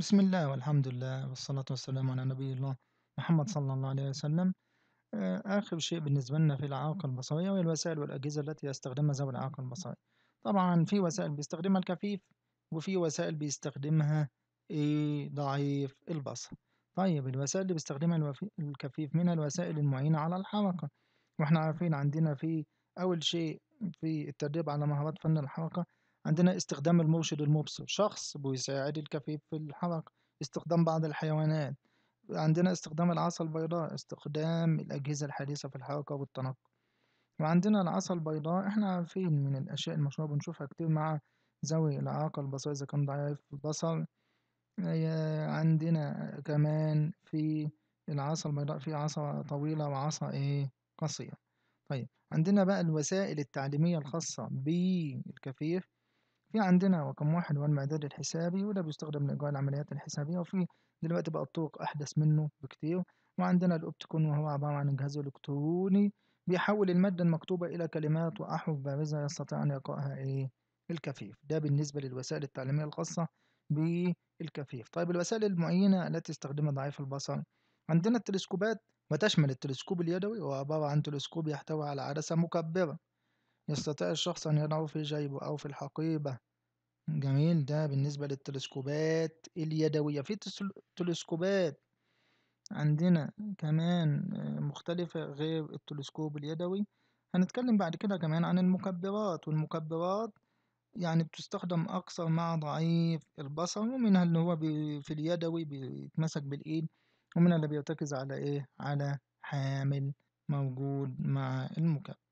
بسم الله والحمد لله والصلاة والسلام على نبي الله محمد صلى الله عليه وسلم آه، آخر شيء بالنسبة لنا في الإعاقة البصرية وهي الوسائل والأجهزة التي يستخدمها ذوي الإعاقة البصرية طبعا في وسائل بيستخدمها الكفيف وفي وسائل بيستخدمها إيه ضعيف البصر طيب الوسائل اللي بيستخدمها الوفي... الكفيف منها الوسائل المعينة على الحركة واحنا عارفين عندنا في أول شيء في التدريب على مهارات فن الحركة عندنا استخدام المرشد المبصر شخص بيساعد الكفيف في الحركة استخدام بعض الحيوانات عندنا استخدام العصا البيضاء استخدام الأجهزة الحديثة في الحركة والتنقل وعندنا العصا البيضاء احنا عارفين من الأشياء المشهورة بنشوفها كتير مع ذوي الإعاقة البصرية إذا كان ضعيف البصر آه، عندنا كمان في العصا البيضاء في عصا طويلة وعصا ايه قصيرة طيب عندنا بقى الوسائل التعليمية الخاصة بالكفيف في عندنا رقم واحد هو المعداد الحسابي وده بيستخدم لإجراء العمليات الحسابية وفي دلوقتي بقى الطرق أحدث منه بكتير وعندنا الأوبتيكون وهو عبارة عن جهاز إلكتروني بيحول المادة المكتوبة إلى كلمات وأحرف بارزة يستطيع أن يقرأها إيه الكفيف ده بالنسبة للوسائل التعليمية الخاصة بالكفيف طيب الوسائل المعينة التي يستخدمها ضعيف البصر عندنا التلسكوبات وتشمل التلسكوب اليدوي وهو عبارة عن تلسكوب يحتوي على عدسة مكبرة يستطيع الشخص أن يضعه في جيبه أو في الحقيبة جميل ده بالنسبة للتلسكوبات اليدوية في تلسكوبات عندنا كمان آه، مختلفة غير التلسكوب اليدوي هنتكلم بعد كده كمان عن المكبرات والمكبرات يعني بتستخدم أكثر مع ضعيف البصر ومنها اللي هو في اليدوي بيتمسك بالإيد ومنها اللي بيرتكز على إيه على حامل موجود مع المكبر